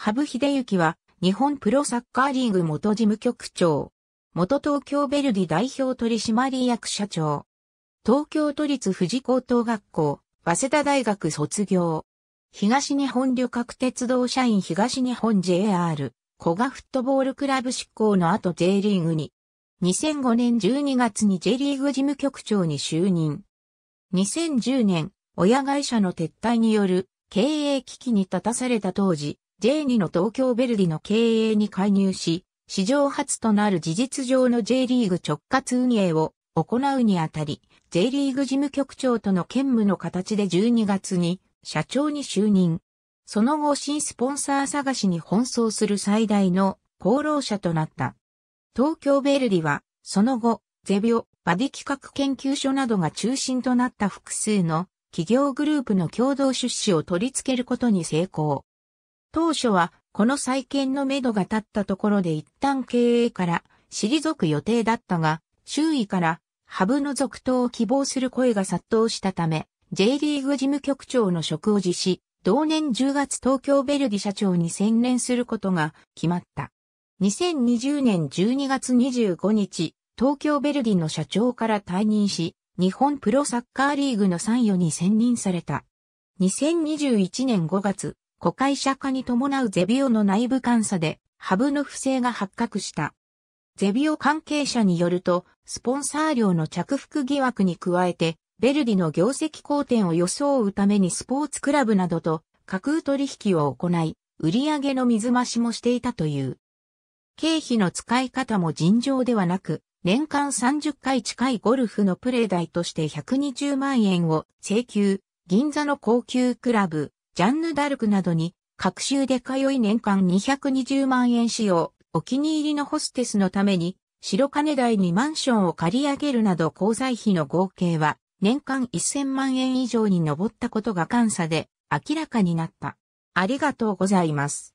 羽生秀幸は、日本プロサッカーリーグ元事務局長。元東京ベルディ代表取締役社長。東京都立富士高等学校、早稲田大学卒業。東日本旅客鉄道社員東日本 JR、小賀フットボールクラブ執行の後 J リーグに。2005年12月に J リーグ事務局長に就任。2010年、親会社の撤退による経営危機に立たされた当時、J2 の東京ベルディの経営に介入し、史上初となる事実上の J リーグ直轄運営を行うにあたり、J リーグ事務局長との兼務の形で12月に社長に就任。その後新スポンサー探しに奔走する最大の功労者となった。東京ベルディは、その後、ゼビオ、バディ企画研究所などが中心となった複数の企業グループの共同出資を取り付けることに成功。当初はこの再建のめどが立ったところで一旦経営から退く予定だったが、周囲からハブの続投を希望する声が殺到したため、J リーグ事務局長の職を辞し、同年10月東京ベルギ社長に専念することが決まった。2020年12月25日、東京ベルギの社長から退任し、日本プロサッカーリーグの参与に専任された。2021年5月、子会社化に伴うゼビオの内部監査で、ハブの不正が発覚した。ゼビオ関係者によると、スポンサー料の着服疑惑に加えて、ベルディの業績好転を装うためにスポーツクラブなどと架空取引を行い、売上の水増しもしていたという。経費の使い方も尋常ではなく、年間30回近いゴルフのプレー代として120万円を請求、銀座の高級クラブ、ジャンヌ・ダルクなどに、各週で通い年間220万円使用、お気に入りのホステスのために、白金台にマンションを借り上げるなど交際費の合計は、年間1000万円以上に上ったことが監査で明らかになった。ありがとうございます。